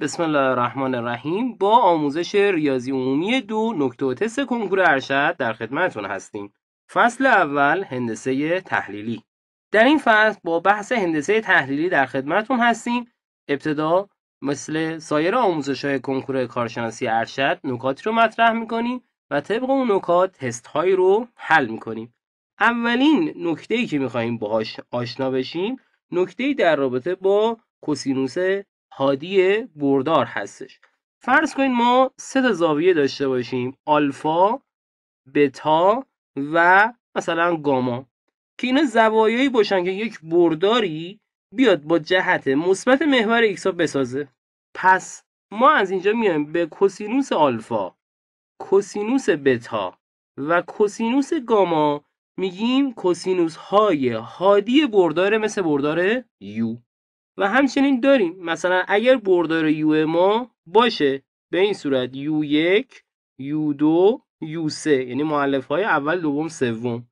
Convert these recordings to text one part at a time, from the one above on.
بسم الله الرحمن الرحیم با آموزش ریاضی عمومی دو نکته و تست کنکور ارشد در خدمتون هستیم فصل اول هندسه تحلیلی در این فصل با بحث هندسه تحلیلی در خدمتون هستیم ابتدا مثل سایر آموزش های کنکور کارشناسی ارشد نکاتی رو مطرح میکنیم و طبق اون نکات تست رو حل میکنیم اولین نکته ای که میخواییم باهاش آشنا بشیم نکته در رابطه با کوسینوس هادی بردار هستش فرض کنید ما سه تا زاویه داشته باشیم آلفا بتا و مثلا گاما که اینا زوایایی باشن که یک برداری بیاد با جهت مثبت محور ایکس بسازه پس ما از اینجا میایم به کوسینوس آلفا کسینوس بتا و کوسینوس گاما میگیم کوسینوس های هادی بردار مثل بردار یو و همچنین داریم مثلا اگر بردار یو ما باشه به این صورت یو یک یو دو یو سه یعنی معلف های اول دوم سوم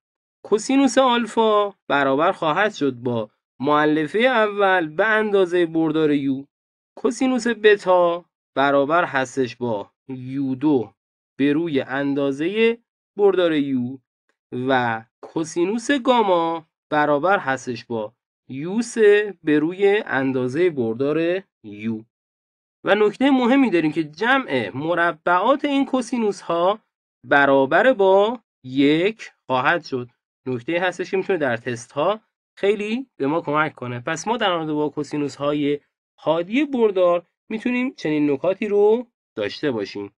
کسینوس آلفا برابر خواهد شد با معلفه اول به اندازه بردار یو کسینوس بتا برابر هستش با یو دو به روی اندازه بردار یو و کسینوس گاما برابر هستش با یوس به روی اندازه بردار یو و نکته مهمی داریم که جمع مربعات این کوسینوس ها برابر با یک خواهد شد نکته هستش که میتونه در تست ها خیلی به ما کمک کنه پس ما در مورد با کوسینوس های حادی بردار میتونیم چنین نکاتی رو داشته باشیم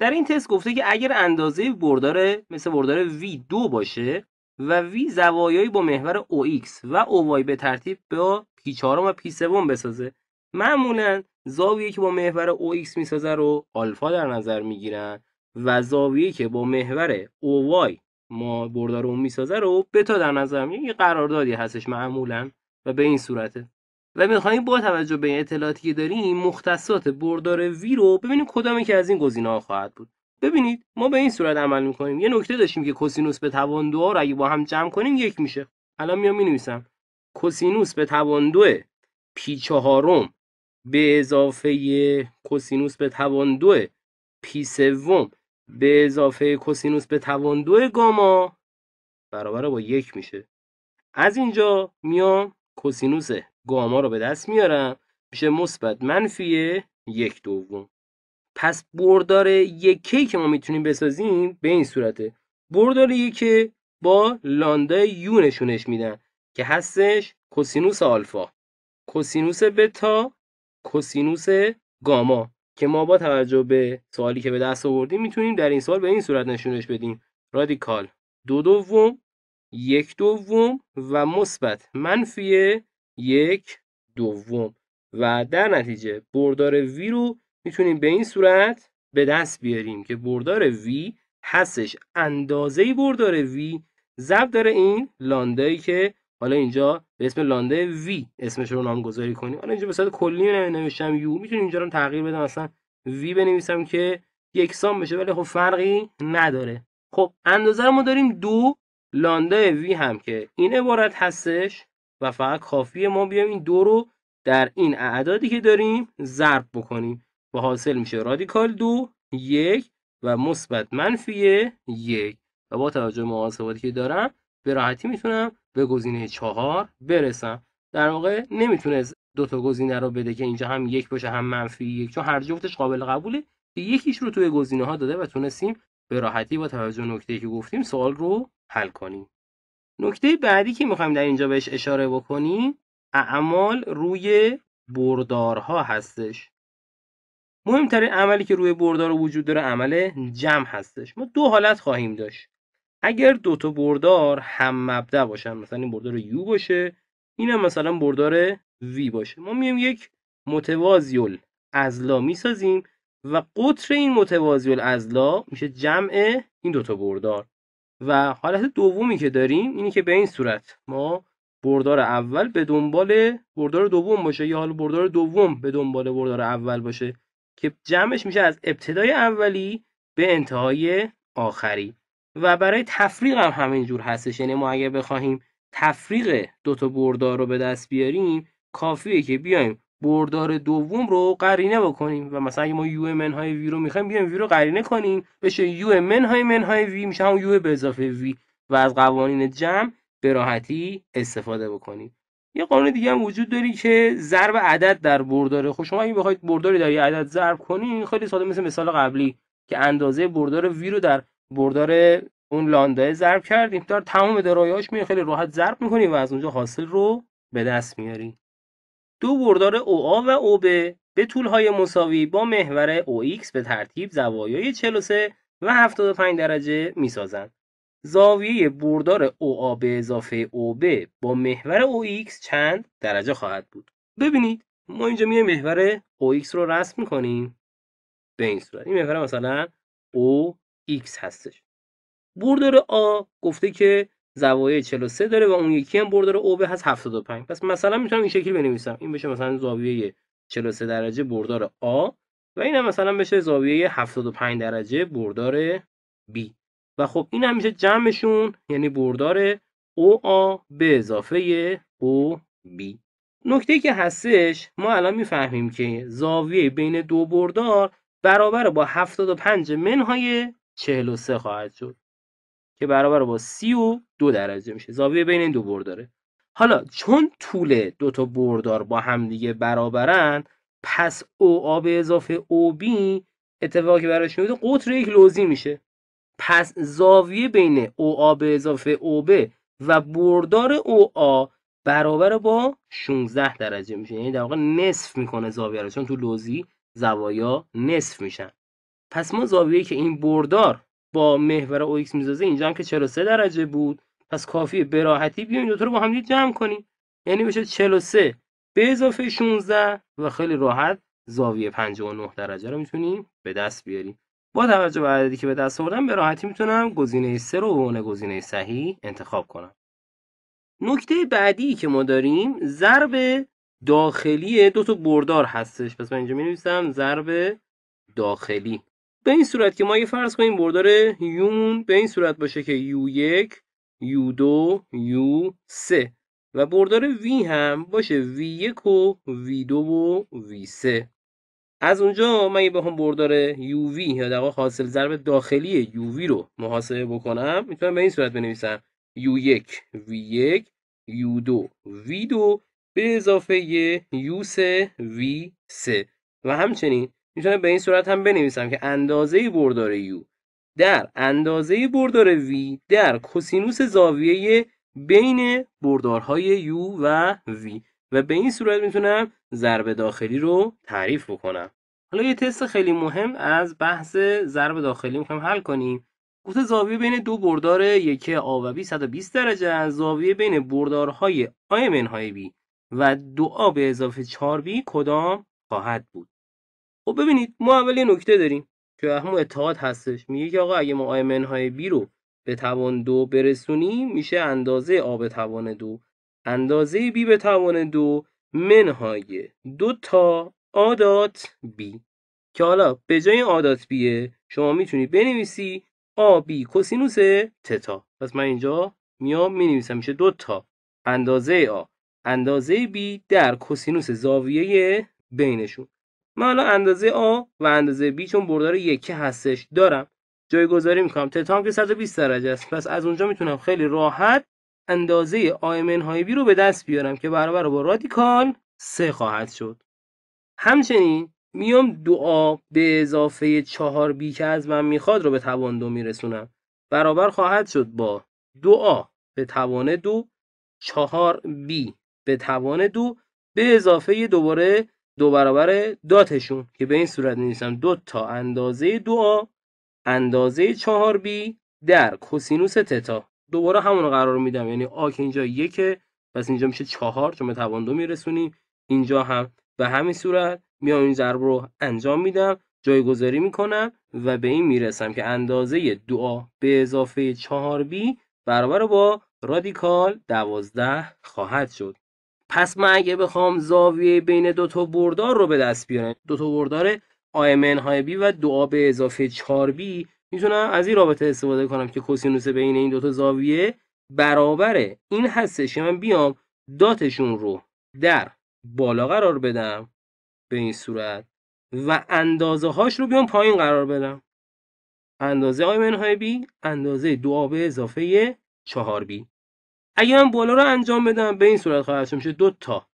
در این تست گفته که اگر اندازه بردار مثل بردار V دو باشه و وی زوایایی با محور OX و OY به ترتیب با پی 4 و پی 3 بسازه معمولا زاویه که با محور OX میسازه رو آلفا در نظر میگیرن و زاویه که با محور OY ما بردار اون میسازه رو بتا در نظر میگیرن یه قراردادی هستش معمولا و به این صورته و میخوایم با توجه به اطلاعاتی که داریم مختصات بردار وی رو ببینیم کدامی که از این گزینه‌ها خواهد بود ببینید ما به این صورت عمل میکنیم یه نکته داشتیم که کسینوس به توان دو رو اگه با هم جمع کنیم یک میشه الان میام مینویسم کسینوس به توان دو پی چهارم به اضافه کسینوس به توان دو پی سوم به اضافه کسینوس به توان دو گاما برابر با یک میشه از اینجا میام کسینوس گاما رو به دست میارم میشه مثبت منفی یک دوم پس بردار یکی که ما میتونیم بسازیم به این صورته بردار یکی با لاندا یو نشونش میدن که هستش کوسینوس آلفا کوسینوس بتا کوسینوس گاما که ما با توجه به سوالی که به دست آوردیم میتونیم در این سوال به این صورت نشونش بدیم رادیکال دو دوم یک دوم و مثبت منفی یک دوم و در نتیجه بردار وی رو میتونیم به این صورت به دست بیاریم که بردار V هستش اندازه بردار V ضرب داره این لاندایی که حالا اینجا به اسم لانده V اسمش رو نامگذاری کنیم حالا اینجا به صورت کلی نوشتم یو میتونیم اینجا رو تغییر بدم مثلا V بنویسم که یکسان بشه ولی خب فرقی نداره خب اندازه ما داریم دو لانده V هم که این عبارت هستش و فقط کافیه ما بیایم این دو رو در این اعدادی که داریم ضرب بکنیم حاصل میشه رادیکال دو یک و مثبت منفی یک و با توجه محاسباتی که دارم به راحتی میتونم به گزینه چهار برسم در واقع نمیتونست دو تا گزینه رو بده که اینجا هم یک باشه هم منفی یک چون هر جفتش قابل قبوله که یکیش رو توی گزینه ها داده و تونستیم به راحتی با توجه نکته که گفتیم سوال رو حل کنیم نکته بعدی که میخوایم در اینجا بهش اشاره بکنیم اعمال روی بردارها هستش مهمترین عملی که روی بردار وجود داره عمل جمع هستش ما دو حالت خواهیم داشت اگر دو تا بردار هم مبدا باشن مثلا این بردار یو باشه اینم مثلا بردار وی باشه ما میایم یک متوازی ازلا میسازیم و قطر این متوازی ازلا میشه جمع این دوتا بردار و حالت دومی که داریم اینی که به این صورت ما بردار اول به دنبال بردار دوم باشه یا حال بردار دوم به دنبال بردار اول باشه که جمعش میشه از ابتدای اولی به انتهای آخری و برای تفریق هم همینجور هستش یعنی ما اگر بخواهیم تفریق دوتا بردار رو به دست بیاریم کافیه که بیایم بردار دوم رو قرینه بکنیم و مثلا اگه ما یو من های وی رو میخوایم بیایم وی رو قرینه کنیم بشه یو من های من های وی میشه هم یو به اضافه وی و از قوانین جمع به راحتی استفاده بکنیم یه قانون دیگه هم وجود داری که ضرب عدد در برداره خب شما اگه بخواید برداری در یه عدد ضرب کنین خیلی ساده مثل مثال قبلی که اندازه بردار وی رو در بردار اون لانده ضرب کردیم در تمام درایهاش میره خیلی راحت ضرب می‌کنی و از اونجا حاصل رو به دست میاری دو بردار اوآ و اوب به طولهای مساوی با محور ایکس به ترتیب زوایای 43 و 75 درجه میسازند زاویه بردار OA به اضافه OB با محور OX چند درجه خواهد بود ببینید ما اینجا میایم محور OX رو رسم میکنیم به این صورت این محور مثلا OX هستش بردار A گفته که زاویه 43 داره و اون یکی هم بردار OB هست 75 پس مثلا میتونم این شکلی بنویسم این بشه مثلا زاویه 43 درجه بردار A و این هم مثلا بشه زاویه 75 درجه بردار B و خب این هم میشه جمعشون یعنی بردار او آ به اضافه او بی نکته که هستش ما الان میفهمیم که زاویه بین دو بردار برابر با 75 منهای 43 خواهد شد که برابر با 32 درجه میشه زاویه بین این دو برداره حالا چون طول دو تا بردار با هم دیگه برابرن پس او آ به اضافه او بی اتفاقی براش میفته قطر یک لوزی میشه پس زاویه بین او به اضافه او به و بردار او آ برابر با 16 درجه میشه یعنی در واقع نصف میکنه زاویه رو چون تو لوزی زوایا نصف میشن پس ما زاویه که این بردار با محور او ایکس میزازه اینجا هم که 43 درجه بود پس کافیه به راحتی بیایم این دو رو با هم جمع کنیم یعنی میشه 43 به اضافه 16 و خیلی راحت زاویه 59 درجه رو میتونیم به دست بیاریم با توجه به عددی که به دست آوردم به راحتی میتونم گزینه 3 رو به عنوان گزینه صحیح انتخاب کنم نکته بعدی که ما داریم ضرب داخلی دو تا بردار هستش پس من اینجا می نویسم ضرب داخلی به این صورت که ما یه فرض کنیم بردار یون به این صورت باشه که یو 1 یو 2 یو سه و بردار وی هم باشه وی 1 و وی دو و وی سه از اونجا من یه هم بردار UV. یا در حاصل ضرب داخلی یووی رو محاسبه بکنم میتونم به این صورت بنویسم یو 1 وی 1 یو 2 وی دو به اضافه یو سه وی سه و همچنین میتونم به این صورت هم بنویسم که اندازه بردار یو در اندازه بردار وی در کسینوس زاویه بین بردارهای یو و وی و به این صورت میتونم ضرب داخلی رو تعریف بکنم حالا یه تست خیلی مهم از بحث ضرب داخلی میخوایم حل کنیم گفته زاویه بین دو بردار یک آ و بی 120 درجه از زاویه بین بردارهای آ منهای بی و دو آ به اضافه 4 بی کدام خواهد بود خب ببینید ما اول یه نکته داریم که همو اتحاد هستش میگه که آقا اگه ما آ منهای بی رو به توان دو برسونیم میشه اندازه آ به توان دو اندازه بی به توان دو منهای دو تا آدات بی که حالا به جای آدات بیه شما میتونی بنویسی آ بی کسینوس تتا پس من اینجا میام مینویسم میشه دو تا اندازه آ اندازه بی در کسینوس زاویه بینشون من حالا اندازه آ و اندازه بی چون بردار یکی هستش دارم جایگذاری میکنم تتا هم که 120 درجه است پس از اونجا میتونم خیلی راحت اندازه های بی رو به دست بیارم که برابر با رادیکال سه خواهد شد همچنین میام دو آ به اضافه چهار بی که از من میخواد رو به توان دو میرسونم برابر خواهد شد با دو آ به توان دو چهار بی به توان دو به اضافه دوباره دو برابر داتشون که به این صورت نیستم دو تا اندازه دو آ اندازه چهار بی در کوسینوس تتا دوباره همون رو قرار میدم یعنی آ که اینجا یکه پس اینجا میشه چهار چون به توان دو میرسونیم اینجا هم به همین صورت میام این ضرب رو انجام میدم جایگذاری میکنم و به این میرسم که اندازه دو به اضافه چهار بی برابر با رادیکال دوازده خواهد شد پس من اگه بخوام زاویه بین دو تا بردار رو به دست بیارم دو تا بردار آی های بی و دو به اضافه چهار بی میتونم از این رابطه استفاده کنم که کوسینوس بین این دوتا زاویه برابره این هستش که من بیام داتشون رو در بالا قرار بدم به این صورت و اندازه هاش رو بیام پایین قرار بدم اندازه آی منهای بی اندازه دو آبه اضافه چهار بی اگه من بالا رو انجام بدم به این صورت خواهد میشه دو تا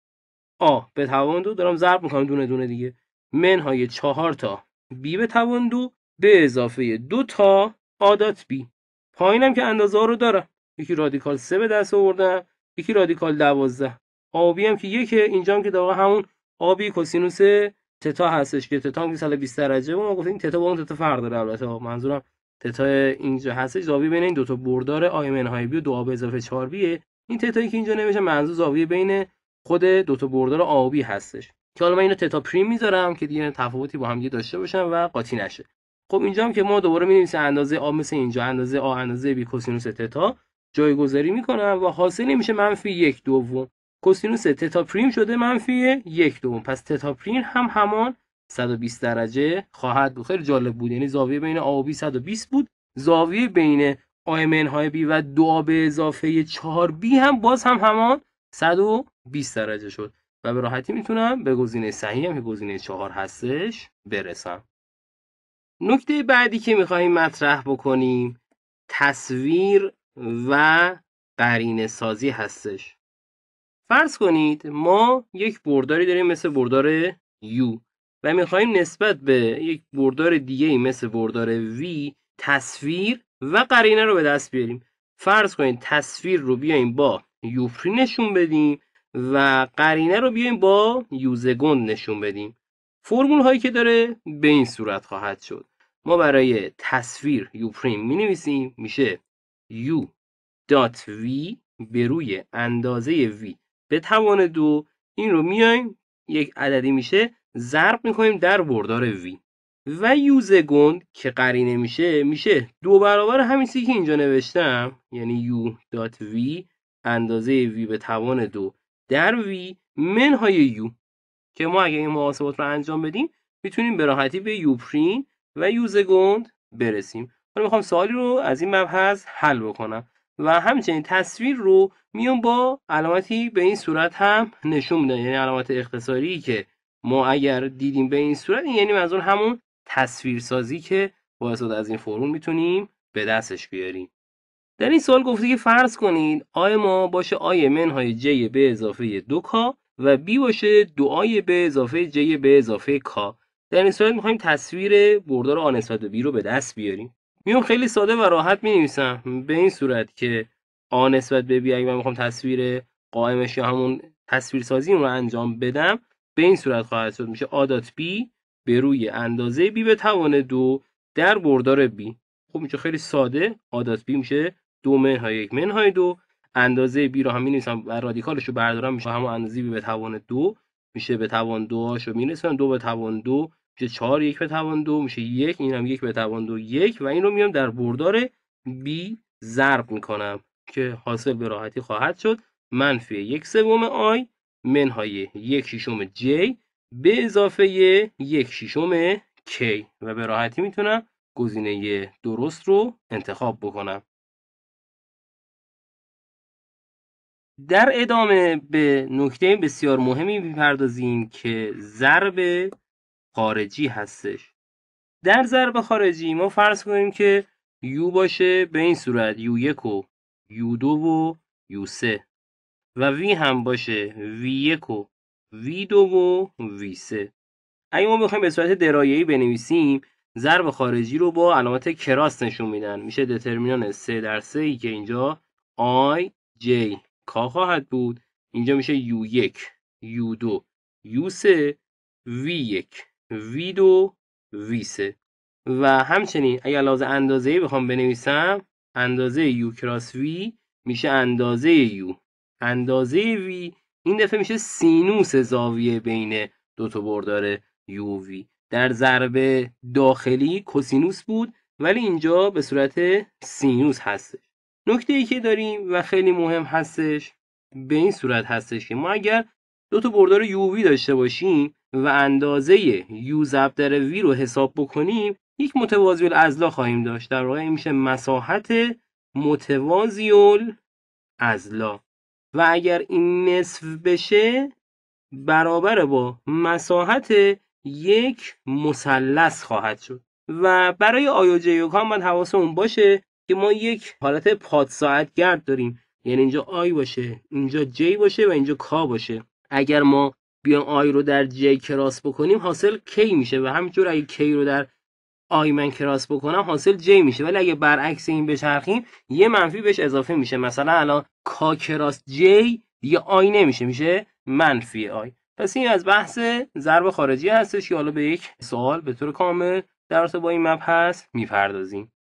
آ به توان دو دارم ضرب میکنم دونه دونه دیگه منهای چهار تا بی به توان دو به اضافه دو تا عادات بی پایینم که اندازه رو دارم یکی رادیکال سه به دست آوردم یکی رادیکال 12 آبی هم که یکه اینجا هم که داره همون آبی کسینوس تتا هستش که تتا هم 120 درجه و ما گفتیم تتا با اون تتا فرق داره البته منظورم تتا اینجا هستش زاویه بین این دو تا بردار آیمن های بی و دو آب اضافه 4 بیه این تتایی که اینجا نمیشه منظور زاویه بین خود دوتا تا بردار آبی هستش که حالا من اینو تتا پریم میذارم که دیگه تفاوتی با هم دیگه داشته باشم و قاطی نشه خب اینجا هم که ما دوباره می نویسیم اندازه آ مثل اینجا اندازه آ اندازه بی کسینوس تتا جایگذاری میکنم و حاصل میشه منفی یک دوم کسینوس تتا پریم شده منفی یک دوم پس تتا پریم هم همان 120 درجه خواهد بود خیلی جالب بود یعنی زاویه بین آ و بی 120 بود زاویه بین آیمن های بی و دو به اضافه 4 بی هم باز هم همان 120 درجه شد و به راحتی میتونم به گزینه صحیح هم که گزینه 4 هستش برسم نکته بعدی که میخواهیم مطرح بکنیم تصویر و قرینه سازی هستش فرض کنید ما یک برداری داریم مثل بردار U و میخواهیم نسبت به یک بردار دیگه مثل بردار V تصویر و قرینه رو به دست بیاریم فرض کنید تصویر رو بیایم با U' نشون بدیم و قرینه رو بیایم با یوزگوند نشون بدیم فرمول هایی که داره به این صورت خواهد شد ما برای تصویر یو پریم می نویسیم میشه یو دات وی به روی اندازه وی به توان دو این رو میایم یک عددی میشه ضرب میکنیم در بردار وی و گند که قرینه میشه میشه دو برابر همین چیزی که اینجا نوشتم یعنی یو دات وی اندازه وی به توان دو در وی منهای یو که ما اگه این محاسبات رو انجام بدیم میتونیم به راحتی به یو پرین و یوز برسیم حالا میخوام سوالی رو از این مبحث حل بکنم و همچنین تصویر رو میون با علامتی به این صورت هم نشون میدن یعنی علامت اختصاری که ما اگر دیدیم به این صورت یعنی منظور همون تصویر سازی که با از این فرمول میتونیم به دستش بیاریم در این سوال گفته که فرض کنید آی ما باشه آی منهای ج به اضافه دو کا و بی باشه دو آی به اضافه j به اضافه کا در این صورت میخوایم تصویر بردار آن نسبت به بی رو به دست بیاریم میون خیلی ساده و راحت می نویسم به این صورت که آ نسبت به بی اگه من میخوام تصویر قائمش یا همون تصویر سازی رو انجام بدم به این صورت خواهد شد میشه آدات بی به روی اندازه بی به توان دو در بردار بی خب میشه خیلی ساده آدات بی میشه دو های یک من های دو اندازه بی رو هم می‌نویسم و رادیکالش رو بردارم میشه همون اندازه بی به توان دو میشه به توان دو هاش رو می‌نویسم دو به توان دو که چهار یک به توان دو میشه یک این هم یک به توان دو یک و این رو میام در بردار بی ضرب میکنم که حاصل به راحتی خواهد شد منفی یک سوم آی منهای یک شیشم جی به اضافه یک شیشم کی و به راحتی میتونم گزینه درست رو انتخاب بکنم در ادامه به نکته بسیار مهمی میپردازیم که ضرب خارجی هستش در ضرب خارجی ما فرض کنیم که U باشه به این صورت U1 و U2 و و V هم باشه V1 و V2 و v ما بخوایم به صورت درایهی بنویسیم ضرب خارجی رو با علامت کراس نشون میدن میشه دترمینان 3 در 3 که اینجا IJ کا خواهد بود اینجا میشه U1 U2 U3 V1 وید و ویسه و همچنین اگر لازم اندازه ای بخوام بنویسم اندازه یو کراس وی میشه اندازه یو اندازه وی این دفعه میشه سینوس زاویه بین دو تا بردار یو وی در ضرب داخلی کوسینوس بود ولی اینجا به صورت سینوس هستش نکته ای که داریم و خیلی مهم هستش به این صورت هستش که ما اگر دو تا بردار یو وی داشته باشیم و اندازه یو ضرب در وی رو حساب بکنیم یک متوازی الاضلاع خواهیم داشت در واقع میشه مساحت متوازی ازلا و اگر این نصف بشه برابر با مساحت یک مثلث خواهد شد و برای آیوجه و کام باید حواسمون باشه که ما یک حالت پاد ساعت گرد داریم یعنی اینجا آی باشه اینجا جی باشه و اینجا کا باشه اگر ما بیام آی رو در جی کراس بکنیم حاصل کی میشه و همینطور اگه کی رو در آی من کراس بکنم حاصل جی میشه ولی اگه برعکس این بچرخیم یه منفی بهش اضافه میشه مثلا الان کا کراس جی دیگه آی نمیشه میشه منفی آی پس این از بحث ضرب خارجی هستش که حالا به یک سوال به طور کامل در با این مبحث میپردازیم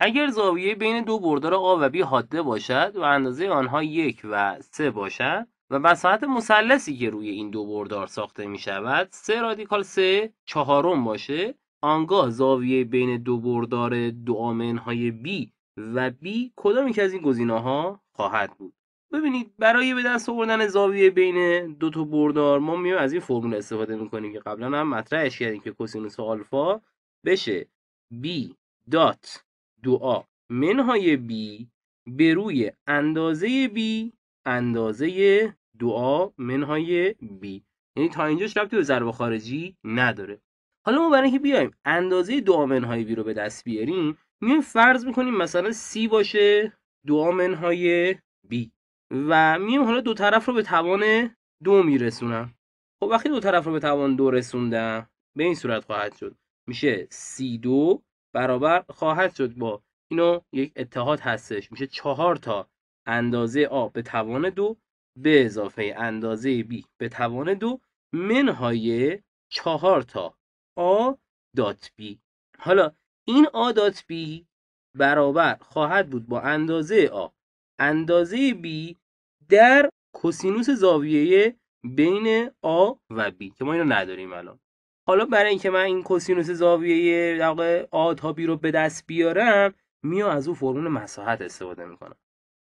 اگر زاویه بین دو بردار آ و بی حاده باشد و اندازه آنها یک و سه باشد و مساحت مثلثی که روی این دو بردار ساخته می شود سه رادیکال سه چهارم باشه آنگاه زاویه بین دو بردار دو های B و B کدام که از این گزینه ها خواهد بود ببینید برای به دست آوردن زاویه بین دو تا بردار ما میایم از این فرمول استفاده میکنیم که قبلا هم مطرحش کردیم که کوسینوس آلفا بشه B دات دو آ منهای B به روی اندازه B اندازه دعا منهای بی. یعنی تا اینجاش ربطی به ضرب خارجی نداره حالا ما برای اینکه بیایم اندازه دعا منهای بی رو به دست بیاریم میایم فرض میکنیم مثلا سی باشه دعا منهای بی. و میایم حالا دو طرف رو به توان دو میرسونم خب وقتی دو طرف رو به توان دو رسوندم به این صورت خواهد شد میشه سی دو برابر خواهد شد با اینو یک اتحاد هستش میشه چهار تا اندازه آ به توان دو به اضافه اندازه B به توان دو منهای چهار تا آ دات B حالا این آ دات B برابر خواهد بود با اندازه آ اندازه B در کسینوس زاویه بین آ و B که ما اینو نداریم الان حالا برای اینکه من این کسینوس زاویه آ تا B رو به دست بیارم میام از اون فرمول مساحت استفاده میکنم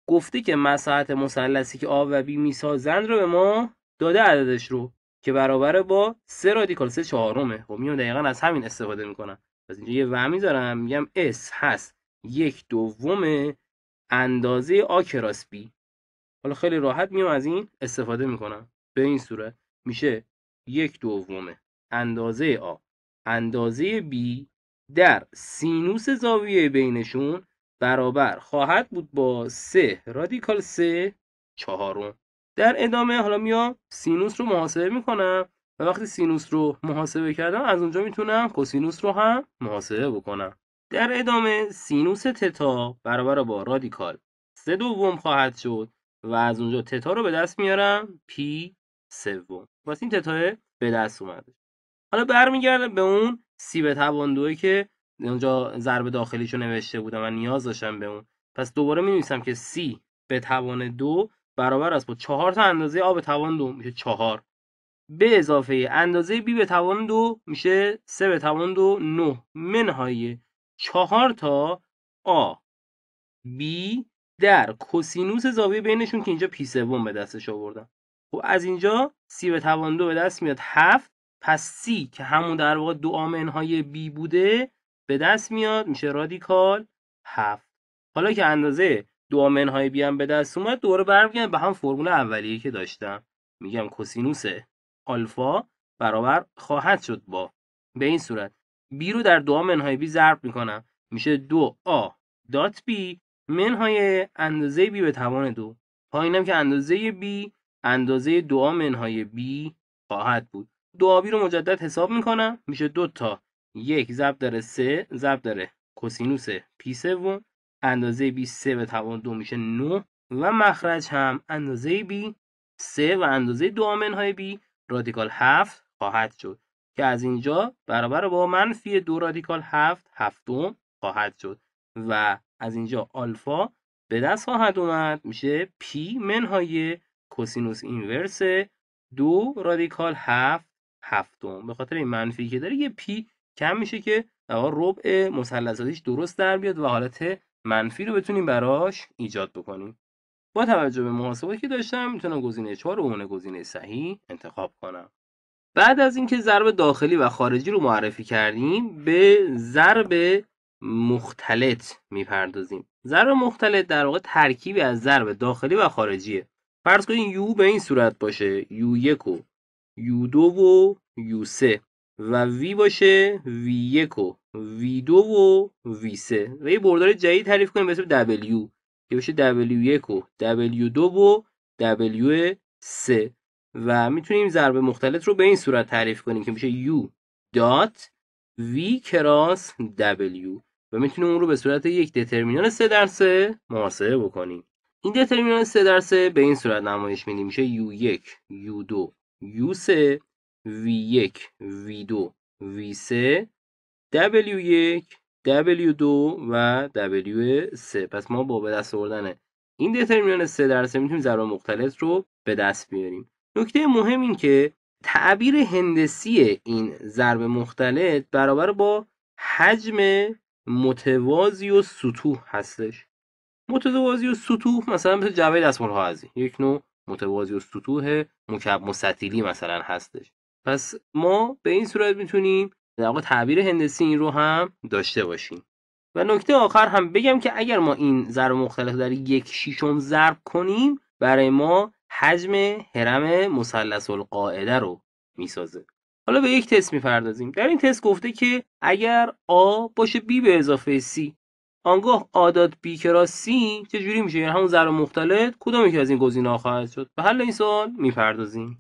گفته که مساحت مثلثی که و بی میسازند رو به ما داده عددش رو که برابر با سه رادیکال سه چهارمه خب میام دقیقا از همین استفاده میکنم پس اینجا یه و میذارم میگم S هست یک دوم اندازه آ کراس B حالا خیلی راحت میام از این استفاده میکنم به این صورت میشه یک دوم اندازه آ اندازه B در سینوس زاویه بینشون برابر خواهد بود با 3 رادیکال 3 چهارم در ادامه حالا میام سینوس رو محاسبه میکنم و وقتی سینوس رو محاسبه کردم از اونجا میتونم کوسینوس رو هم محاسبه بکنم در ادامه سینوس تتا برابر با رادیکال سه دوم خواهد شد و از اونجا تتا رو به دست میارم پی سوم واسه این تتا به دست اومده حالا برمیگردم به اون سی به توان دوه که اونجا ضرب داخلیشو نوشته بودم و نیاز داشتم به اون پس دوباره می نویسم که سی به توان دو برابر است با چهار تا اندازه آب توان دو میشه چهار به اضافه اندازه بی به توان دو میشه سه به توان دو نه منهای چهار تا آ بی در کسینوس زاویه بینشون که اینجا پی سوم به دستش آوردم خب از اینجا سی به توان دو به دست میاد هفت پس سی که همون در واقع دو آ منهای B بوده به دست میاد میشه رادیکال هفت حالا که اندازه دوامن های بی هم به دست اومد دوباره برمیگردم به هم فرمول اولیه که داشتم میگم کسینوس آلفا برابر خواهد شد با به این صورت بی رو در دو های بی ضرب میکنم میشه دو آ دات بی منهای اندازه بی به توان دو پایینم که اندازه بی اندازه دو های بی خواهد بود دو آبی رو مجدد حساب میکنم میشه دو تا یک ضرب داره سه ضرب داره کوسینوس پی سوم اندازه بی سه به توان دو میشه نو و مخرج هم اندازه بی سه و اندازه دوامن های بی رادیکال هفت خواهد شد که از اینجا برابر با منفی دو رادیکال هفت هفتم خواهد شد و از اینجا آلفا به دست خواهد اومد میشه پی منهای کوسینوس اینورس دو رادیکال هفت هفتم به خاطر این منفی که داره یه پی کم میشه که واقع ربع مثلثاتیش درست در بیاد و حالت منفی رو بتونیم براش ایجاد بکنیم با توجه به محاسبه که داشتم میتونم گزینه 4 رو عنوان گزینه صحیح انتخاب کنم بعد از اینکه ضرب داخلی و خارجی رو معرفی کردیم به ضرب مختلط میپردازیم ضرب مختلط در واقع ترکیبی از ضرب داخلی و خارجیه فرض کنید یو به این صورت باشه یو یک و یو دو و یو سه و وی باشه وی 1 و وی 2 و وی 3 و یه بردار جدید تعریف کنیم به اسم دبلیو که باشه دبلیو 1 و دبلیو 2 و دبلیو 3 و میتونیم ضرب مختلط رو به این صورت تعریف کنیم که میشه U دات V کراس W و میتونیم اون رو به صورت یک دترمینان 3 در 3 محاسبه بکنیم این دترمینان 3 در 3 به این صورت نمایش میدیم میشه U1 U2 U3 V1 V2 V3 W1 W2 و W3 پس ما با به دست آوردن این دترمینان 3 در میتونیم ضرب مختلط رو به دست بیاریم نکته مهم این که تعبیر هندسی این ضرب مختلط برابر با حجم متوازی و سطوح هستش متوازی و سطوح مثلا مثل جبهه دستمال ها این. یک نوع متوازی و سطوح مکعب مستطیلی مثلا هستش پس ما به این صورت میتونیم در واقع تعبیر هندسی این رو هم داشته باشیم و نکته آخر هم بگم که اگر ما این ضرب مختلف در یک شیشم ضرب کنیم برای ما حجم هرم مثلث القاعده رو میسازه حالا به یک تست میپردازیم در این تست گفته که اگر آ باشه بی به اضافه سی آنگاه آداد داد بی سی چجوری میشه یعنی همون ضرب مختلف کدام یکی از این گزینه‌ها خواهد شد به حل این سوال میپردازیم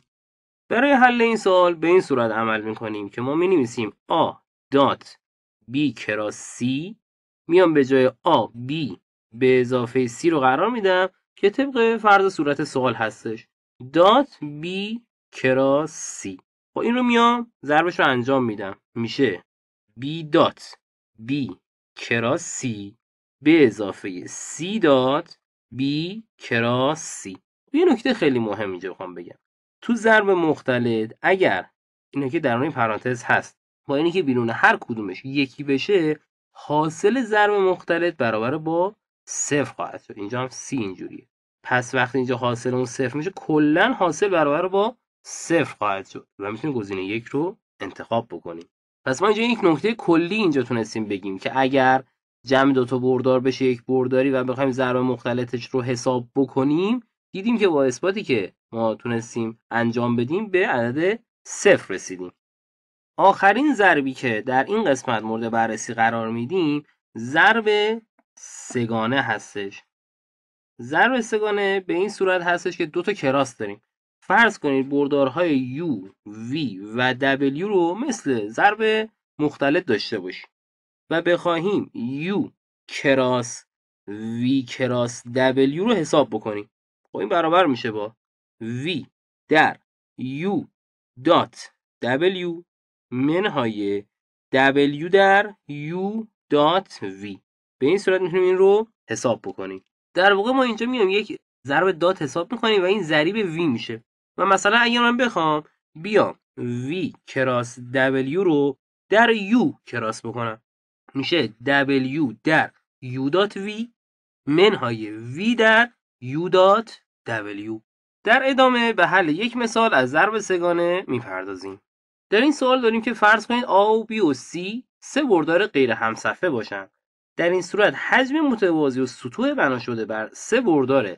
برای حل این سوال به این صورت عمل میکنیم که ما می نویسیم A دات B کراس C میام به جای A B به اضافه C رو قرار میدم که طبق فرض صورت سوال هستش dot B کراس C خب این رو میام ضربش رو انجام میدم میشه B دات B کراس C به اضافه C دات B کراس C یه نکته خیلی مهم اینجا بخوام بگم تو ضرب مختلط اگر اینا که درون پرانتز هست با اینی که بیرون هر کدومش یکی بشه حاصل ضرب مختلط برابر با صفر خواهد شد اینجا هم سی اینجوریه پس وقتی اینجا حاصل اون صفر میشه کلا حاصل برابر با صفر خواهد شد و میتونیم گزینه یک رو انتخاب بکنیم پس ما اینجا یک نکته کلی اینجا تونستیم بگیم که اگر جمع دوتا بردار بشه یک برداری و بخوایم ضرب مختلطش رو حساب بکنیم دیدیم که با اثباتی که ما تونستیم انجام بدیم به عدد صفر رسیدیم آخرین ضربی که در این قسمت مورد بررسی قرار میدیم ضرب سگانه هستش ضرب سگانه به این صورت هستش که دو تا کراس داریم فرض کنید بردارهای U, V و W رو مثل ضرب مختلف داشته باشیم و بخواهیم U کراس V کراس W رو حساب بکنیم خب این برابر میشه با V در U دات W منهای W در U دات V به این صورت میتونیم این رو حساب بکنیم در واقع ما اینجا میام یک ضرب دات حساب میکنیم و این ضریب V میشه و مثلا اگر من بخوام بیام V کراس W رو در U کراس بکنم میشه W در U دات V منهای V در U دات W در ادامه به حل یک مثال از ضرب سگانه میپردازیم. در این سوال داریم که فرض کنید A و B و C سه بردار غیر همصفه باشند. در این صورت حجم متوازی و سطوح بنا شده بر سه بردار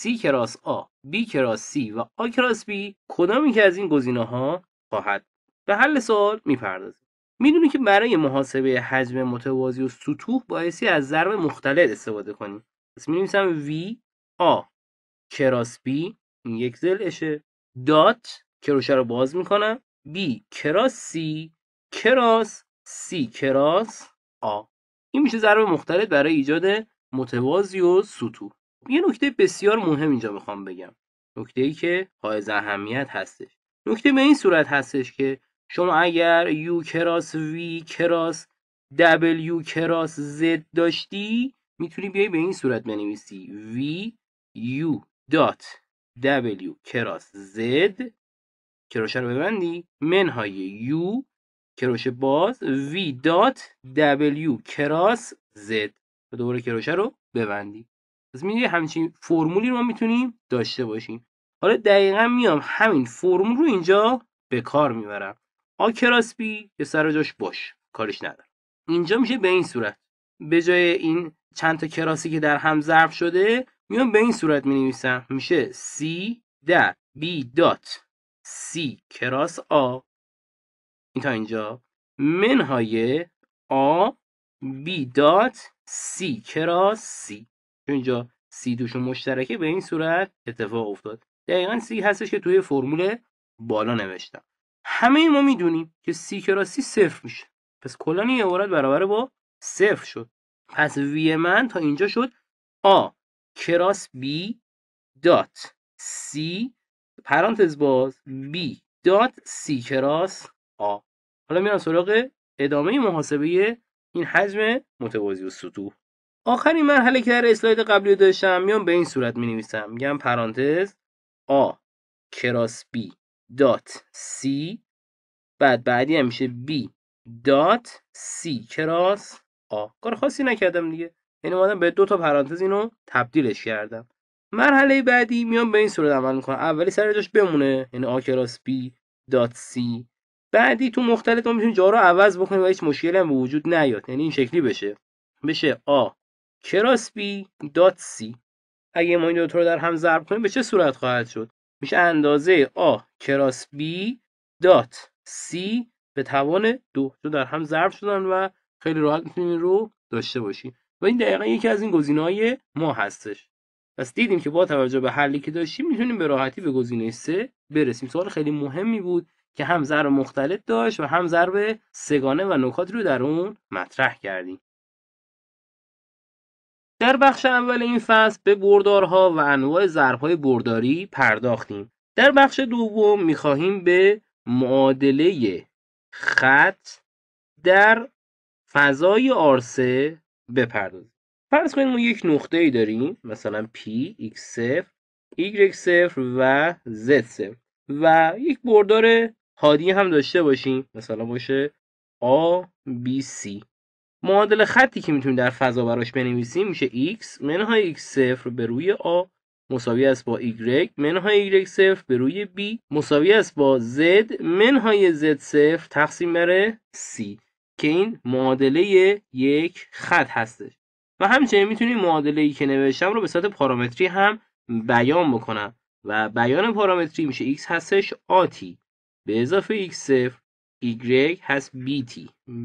C کراس A, B کراس C و A کراس B کدامی که از این گزینه ها خواهد به حل سوال میپردازیم. میدونیم که برای محاسبه حجم متوازی و سطوح بایستی از ضرب مختلط استفاده کنیم. پس می V A کراس B یک زلشه دات کروشه رو باز میکنم بی کراس C کراس C کراس آ این میشه ضرب مختلط برای ایجاد متوازی و سطوح یه نکته بسیار مهم اینجا میخوام بگم نکته ای که حائز اهمیت هستش نکته به این صورت هستش که شما اگر U کراس V کراس W کراس Z داشتی میتونی بیای به این صورت بنویسی V U دات W کراس Z کروشه رو ببندی منهای U کروشه باز V دات W کراس Z و دوباره کروشه رو ببندی پس میدونی همچین فرمولی رو ما میتونیم داشته باشیم حالا دقیقا میام همین فرمول رو اینجا به کار میبرم A کراس B یه سر جاش باش کارش ندارم اینجا میشه به این صورت به جای این چند تا کراسی که در هم ضرب شده میان به این صورت می نویسم میشه C در B دات C کراس A این تا اینجا منهای A B C کراس C اینجا C دوشون مشترکه به این صورت اتفاق افتاد دقیقا C هستش که توی فرمول بالا نوشتم همه ما میدونیم که C کراس C صفر میشه پس کلان این عبارت برابر با صفر شد پس وی من تا اینجا شد A کراس بی دات سی پرانتز باز بی دات سی کراس آ حالا میرم سراغ ادامه محاسبه این حجم متوازی و سطوح آخرین مرحله که در اسلاید قبلی داشتم میام به این صورت می نویسم میگم پرانتز آ کراس بی دات سی بعد بعدی هم میشه بی دات سی کراس آ کار خاصی نکردم دیگه یعنی اومدم به دو تا پرانتز اینو تبدیلش کردم مرحله بعدی میام به این صورت عمل میکنم اولی سر جاش بمونه یعنی A کراس بی دات سی بعدی تو مختلف ما میتونیم جا عوض بکنیم و هیچ مشکلی هم وجود نیاد یعنی این شکلی بشه بشه آ کراس بی دات سی اگه ما این دوتا رو در هم ضرب کنیم به چه صورت خواهد شد میشه اندازه آ کراس بی دات سی به توان دو تو در هم ضرب شدن و خیلی راحت میتونیم رو داشته باشیم و این دقیقا یکی از این های ما هستش پس دیدیم که با توجه به حلی که داشتیم میتونیم به راحتی به گزینه 3 برسیم سوال خیلی مهمی بود که هم ضرب مختلف داشت و هم ضرب سگانه و نکات رو در اون مطرح کردیم در بخش اول این فصل به بردارها و انواع ضربهای برداری پرداختیم در بخش دوم میخواهیم به معادله خط در فضای آرسه بپردازیم فرض کنید ما یک نقطه ای داریم مثلا P, X0, Y0 و Z0 و یک بردار هادی هم داشته باشیم مثلا باشه A, B, C معادل خطی که میتونیم در فضا براش بنویسیم میشه x منهای x0 به روی a مساوی است با y منهای y0 به روی b مساوی است با z منهای z0 تقسیم بر c که این معادله یک خط هستش و همچنین میتونیم معادله ای که نوشتم رو به صورت پارامتری هم بیان بکنم و بیان پارامتری میشه x هستش آتی به اضافه x صفر y هست bt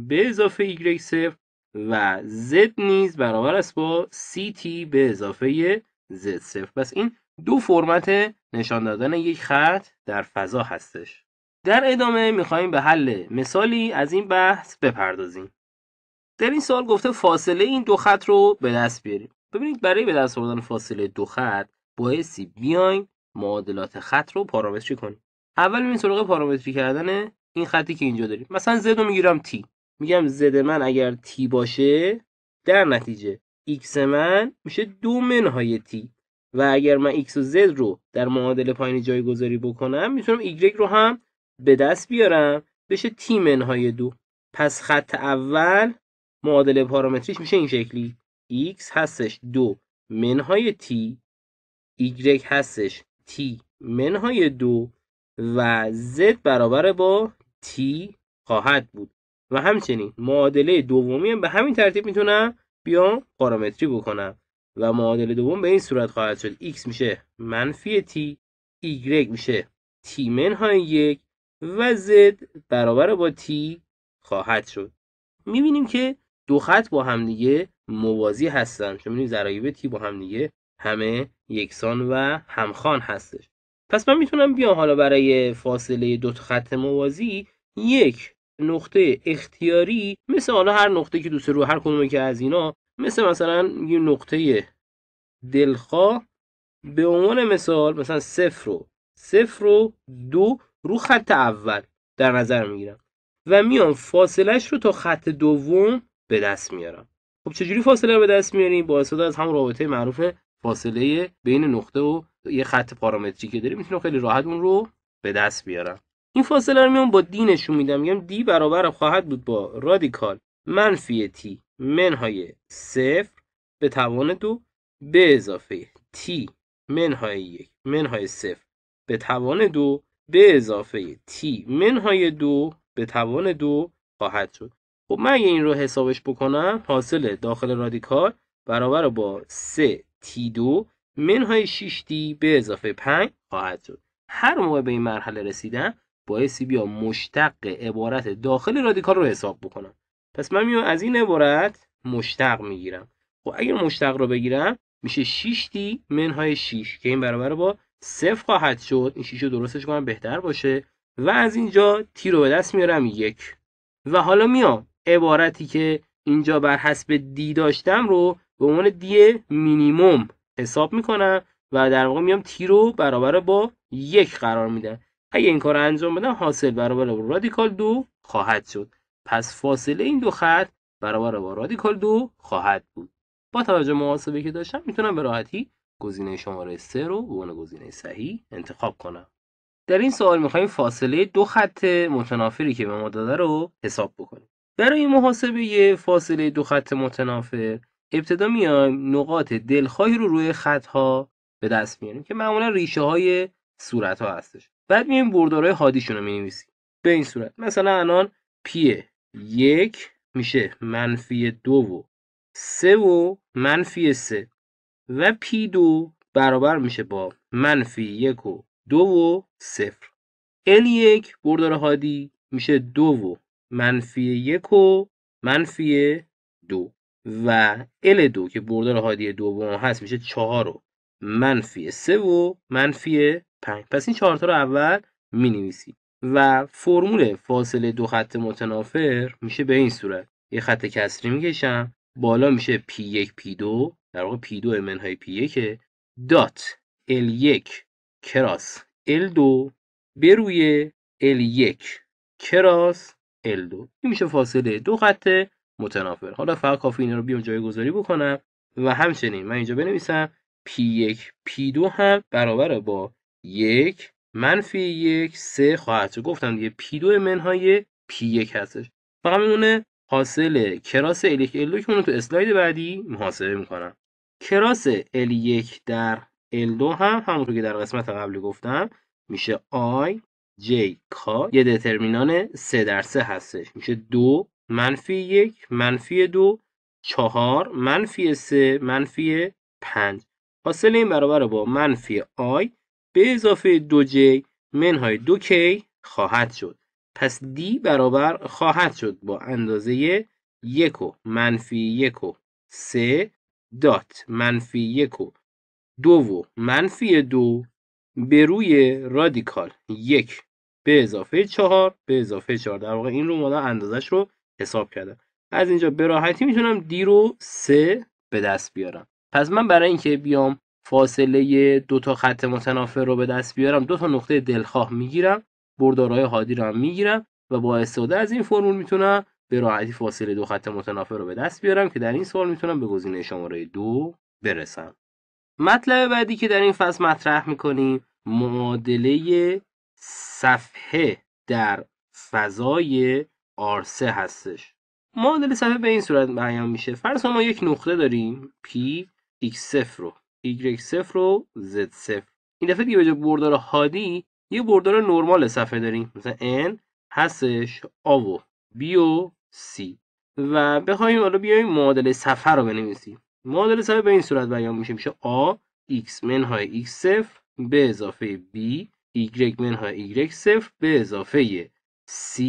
به اضافه y صفر و z نیز برابر است با ct به اضافه z صفر پس این دو فرمت نشان دادن یک خط در فضا هستش در ادامه میخوایم به حل مثالی از این بحث بپردازیم. در این سال گفته فاصله این دو خط رو به دست بیاریم. ببینید برای به دست آوردن فاصله دو خط بایستی بیایم معادلات خط رو پارامتری کنیم. اول این سراغ پارامتری کردن این خطی که اینجا داریم. مثلا زد رو میگیرم تی. میگم زد من اگر تی باشه در نتیجه x من میشه دو منهای تی و اگر من x و z رو در معادله پایینی جایگذاری بکنم میتونم y رو هم به دست بیارم بشه تی منهای دو پس خط اول معادله پارامتریش میشه این شکلی x هستش دو منهای t y هستش t منهای دو و z برابر با t خواهد بود و همچنین معادله دومی هم به همین ترتیب میتونم بیام پارامتری بکنم و معادله دوم به این صورت خواهد شد x میشه منفی تی y میشه t منهای یک و زد برابر با تی خواهد شد میبینیم که دو خط با همدیگه موازی هستن چون میبینیم زرایب تی با همدیگه همه یکسان و همخان هستش پس من میتونم بیام حالا برای فاصله دو خط موازی یک نقطه اختیاری مثل حالا هر نقطه که دوست رو هر کدومه که از اینا مثل مثلا یه نقطه دلخواه به عنوان مثال مثلا صفر و صفر و دو رو خط اول در نظر میگیرم و میام فاصلهش رو تا خط دوم به دست میارم خب چجوری فاصله رو به دست میاریم با استفاده از همون رابطه معروف فاصله بین نقطه و یه خط پارامتری که داریم میتونم خیلی راحت اون رو به دست بیارم این فاصله رو میام با دی نشون میدم میگم دی برابر خواهد بود با رادیکال منفی تی منهای صفر به توان دو به اضافه تی منهای یک منهای صفر به توان دو به اضافه تی منهای دو به توان دو خواهد شد خب من اگه این رو حسابش بکنم حاصل داخل رادیکال برابر با 3 تی دو منهای 6 تی به اضافه 5 خواهد شد هر موقع به این مرحله رسیدم باعثی بیا مشتق عبارت داخل رادیکال رو حساب بکنم پس من میام از این عبارت مشتق میگیرم خب اگر مشتق رو بگیرم میشه 6 تی منهای 6 که این برابر با صفر خواهد شد این شیشه درستش کنم بهتر باشه و از اینجا تی رو به دست میارم یک و حالا میام عبارتی که اینجا بر حسب دی داشتم رو به عنوان دی مینیموم حساب میکنم و در واقع میام تی رو برابر با یک قرار میدم اگه این کار رو انجام بدم حاصل برابر با رادیکال دو خواهد شد پس فاصله این دو خط برابر با رادیکال دو خواهد بود با توجه محاسبه که داشتم میتونم به راحتی گزینه شماره 3 رو به عنوان گزینه صحیح انتخاب کنم در این سوال میخوایم فاصله دو خط متنافری که به ما داده رو حساب بکنیم برای محاسبه فاصله دو خط متنافر ابتدا میایم نقاط دلخواهی رو روی خط ها به دست میاریم که معمولا ریشه های صورت ها هستش بعد میایم بردارهای حادیشون رو مینویسیم به این صورت مثلا الان پی یک میشه منفی دو و سه و منفی سه و پی دو برابر میشه با منفی یک و دو و صفر ال یک بردار هادی میشه دو و منفی یک و منفی دو و ال دو که بردار هادی دوم هست میشه چهار و منفی سه و منفی پنج پس این چهارتا رو اول می و فرمول فاصله دو خط متنافر میشه به این صورت یه خط کسری میکشم بالا میشه p یک پی دو در واقع P2 منهای P1 دات L1 کراس L2 بر روی L1 کراس L2 میشه فاصله دو خط متنافر حالا فقط کافی اینا رو بیام جایگذاری بکنم و همچنین من اینجا بنویسم P1 P2 هم برابر با یک منفی یک سه خواهد شد گفتم دیگه P2 منهای P1 هستش فقط میمونه حاصل کراس L1 L2 که رو تو اسلاید بعدی محاسبه میکنم کراس L1 در L2 هم همونطور که در قسمت قبلی گفتم میشه I J K یه دترمینان 3 در 3 هستش میشه 2 منفی 1 منفی 2 4 منفی 3 منفی 5 حاصل این برابر با منفی I به اضافه 2J منهای 2K خواهد شد پس دی برابر خواهد شد با اندازه یک و منفی یک و سه دات منفی یک و دو و منفی دو به روی رادیکال یک به اضافه چهار به اضافه چهار در واقع این رو مالا اندازش رو حساب کردم از اینجا به راحتی میتونم دی رو سه به دست بیارم پس من برای اینکه بیام فاصله دو تا خط متنافر رو به دست بیارم دو تا نقطه دلخواه میگیرم بردارهای هادی رو هم میگیرم و با استفاده از این فرمول میتونم به راحتی فاصله دو خط متنافر رو به دست بیارم که در این سوال میتونم به گزینه شماره دو برسم مطلب بعدی که در این فصل مطرح میکنیم معادله صفحه در فضای آرسه هستش معادله صفحه به این صورت بیان میشه فرض ما یک نقطه داریم P x0 y0 رو z0 این دفعه دیگه به جای بردار هادی یه بردار نرمال صفحه داریم مثلا n هستش a و b و c و بخوایم حالا بیایم معادله صفحه رو بنویسیم معادله صفحه به این صورت بیان میشه میشه a x منهای x صفر به اضافه b y منهای y صفر به اضافه c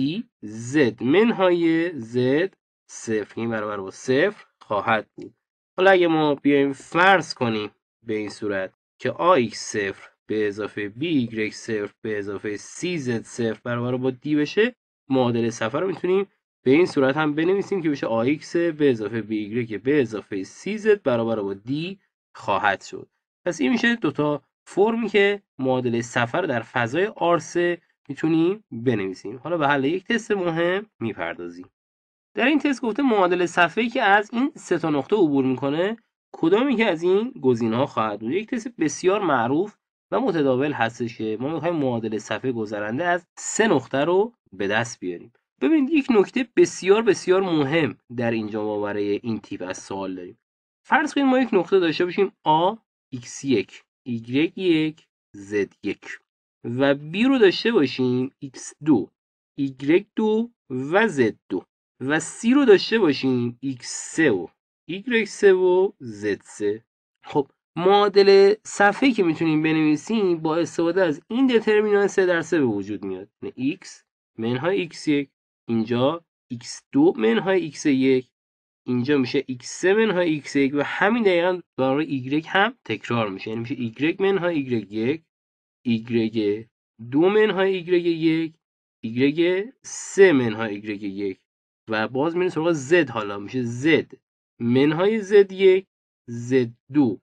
z منهای z صفر این برابر با صفر خواهد بود حالا اگه ما بیایم فرض کنیم به این صورت که X صفر به اضافه b y به اضافه c z صفر برابر با دی بشه معادل سفر رو میتونیم به این صورت هم بنویسیم که بشه ax به اضافه by به اضافه زد برابر با دی خواهد شد پس این میشه دوتا فرمی که معادله سفر در فضای آرسه میتونیم بنویسیم حالا به حل یک تست مهم میپردازیم در این تست گفته معادله ای که از این سه تا نقطه عبور میکنه کدامی که از این ها خواهد بود یک تست بسیار معروف و متداول هستش که ما میخوایم معادل صفحه گذرنده از سه نقطه رو به دست بیاریم ببینید یک نکته بسیار بسیار مهم در اینجا ما برای این تیپ از سوال داریم فرض کنید ما یک نقطه داشته باشیم A x1 y1 z1 و B رو داشته باشیم x2 y2 و z2 و C رو داشته باشیم x3 و y3 و z3 خب معادل صفحه که میتونیم بنویسیم با استفاده از این دترمینان 3 در 3 به وجود میاد یعنی x منهای x1 اینجا x2 منهای x1 اینجا میشه x3 منهای x1 و همین دقیقا برای y هم تکرار میشه یعنی میشه y منهای y1 y2 منهای y1 y3 منهای y1 و باز میریم سراغ z حالا میشه z منهای z1 z2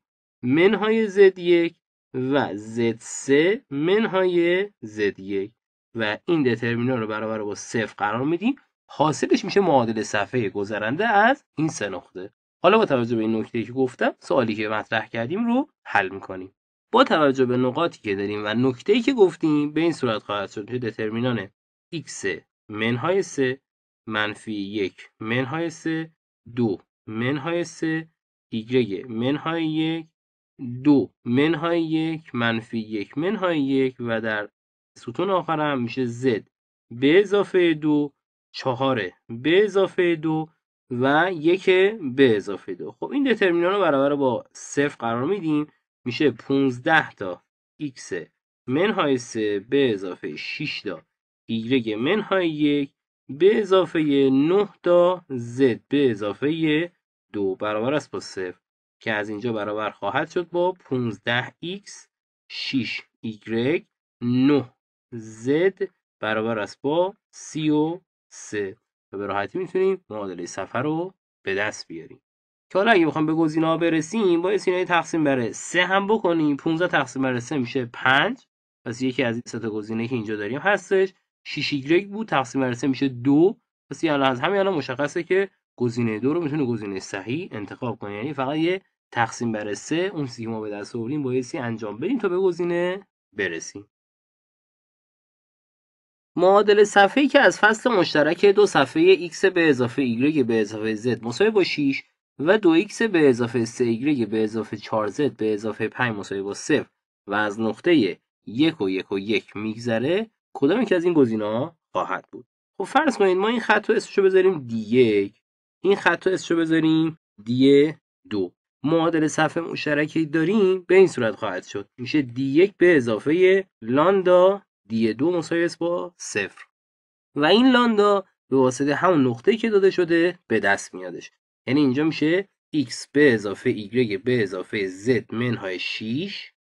منهای زد یک و زد سه منهای زد یک و این دترمینا رو برابر با صفر قرار میدیم حاصلش میشه معادل صفحه گذرنده از این سه نقطه حالا با توجه به این نکته که گفتم سوالی که مطرح کردیم رو حل میکنیم با توجه به نقاطی که داریم و نکته ای که گفتیم به این صورت خواهد شد که دترمینان x منهای 3 منفی 1 منهای 3 2 منهای 3 y منهای 1 دو منهای یک منفی یک منهای یک و در ستون آخر هم میشه زد به اضافه دو چهاره به اضافه دو و یک به اضافه دو خب این دترمینان رو برابر با صفر قرار میدیم میشه 15 تا x منهای 3 به اضافه 6 تا y منهای 1 به اضافه 9 تا z به اضافه 2 برابر است با صفر که از اینجا برابر خواهد شد با 15x 6y 9z برابر است با 33 و به راحتی میتونیم معادله سفر رو به دست بیاریم که حالا اگه بخوام به گزینه ها برسیم با اینا تقسیم بر 3 هم بکنیم 15 تقسیم بر 3 میشه 5 پس یکی از این سه تا گزینه که اینجا داریم هستش 6 y بود تقسیم بر 3 میشه 2 پس یعنی از همین الان مشخصه که گزینه دو رو میتونه گزینه صحیح انتخاب کنه یعنی فقط یه تقسیم بر سه اون چیزی که ما به دست آوردیم بایستی انجام بدیم تا به گزینه برسیم معادل ای که از فصل مشترک دو صفحه x به اضافه y به اضافه z مساوی با 6 و 2x به اضافه 3y به اضافه 4z به اضافه 5 مساوی با 0 و از نقطه 1 و 1 و 1 میگذره کدام یک از این گزینه‌ها خواهد بود خب فرض کنید ما این خط رو اسمشو بذاریم d1 این خط رو اسمشو بذاریم d2 معادل صفحه مشترکی داریم به این صورت خواهد شد میشه دی 1 به اضافه لاندا دی 2 مساویس با صفر و این لاندا به واسطه همون نقطه که داده شده به دست میادش یعنی اینجا میشه x به اضافه y به اضافه z منهای 6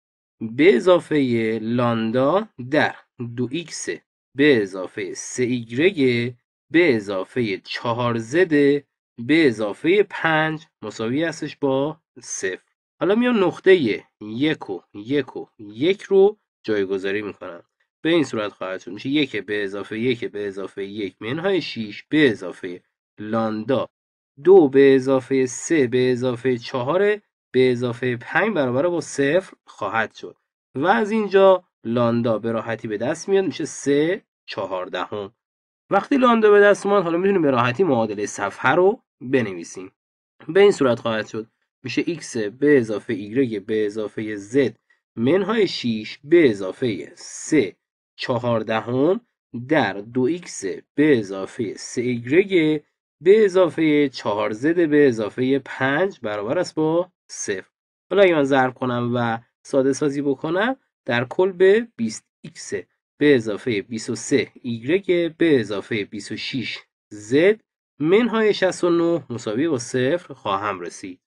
به اضافه لاندا در 2x به اضافه 3y به اضافه 4z به اضافه 5 مساوی هستش با صفر حالا میان نقطه یک و یک و یک رو جایگذاری میکنم به این صورت خواهد شد میشه یک به اضافه یک به اضافه یک منهای 6 به اضافه لاندا دو به اضافه سه به اضافه چهار به اضافه پنج برابر با صفر خواهد شد و از اینجا لاندا به راحتی به دست میاد میشه سه چهاردهم وقتی لاندا به دست اومد حالا میتونیم به راحتی معادله صفحه رو بنویسیم به این صورت خواهد شد میشه x به اضافه y به اضافه z منهای 6 به اضافه 3 14 در 2x به اضافه 3y به اضافه 4z به اضافه 5 برابر است با 0 حالا اگه من ضرب کنم و ساده سازی بکنم در کل به 20x به اضافه 23y به اضافه 26z منهای 69 مساوی با 0 خواهم رسید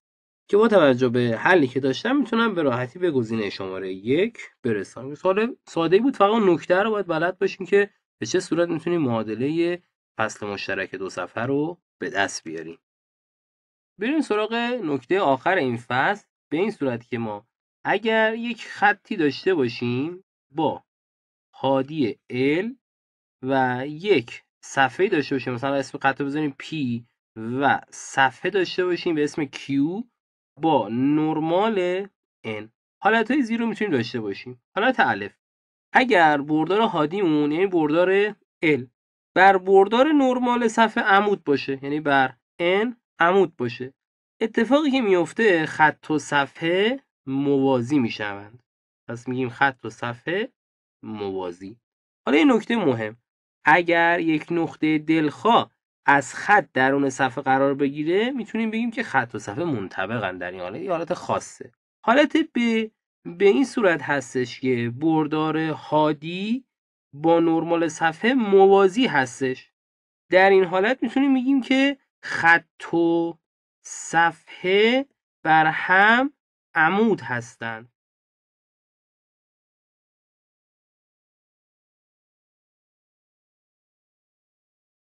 که با توجه به حلی که داشتم میتونم به راحتی به گزینه شماره یک برسم سوال ساده بود فقط نکته رو باید بلد باشیم که به چه صورت میتونیم معادله فصل مشترک دو سفر رو به دست بیاریم بریم سراغ نکته آخر این فصل به این صورت که ما اگر یک خطی داشته باشیم با حادی ال و یک صفحه داشته باشیم مثلا اسم خط بزنیم P و صفحه داشته باشیم به اسم Q با نرمال n حالت های زیر رو میتونیم داشته باشیم حالت الف اگر بردار هادیمون یعنی بردار ال بر بردار نرمال صفحه عمود باشه یعنی بر N عمود باشه اتفاقی که میفته خط و صفحه موازی میشوند پس میگیم خط و صفحه موازی حالا این نکته مهم اگر یک نقطه دلخواه از خط درون صفحه قرار بگیره میتونیم بگیم که خط و صفحه منطبقن در این حالت حالت خاصه حالت به به این صورت هستش که بردار هادی با نرمال صفحه موازی هستش در این حالت میتونیم بگیم که خط و صفحه بر هم عمود هستند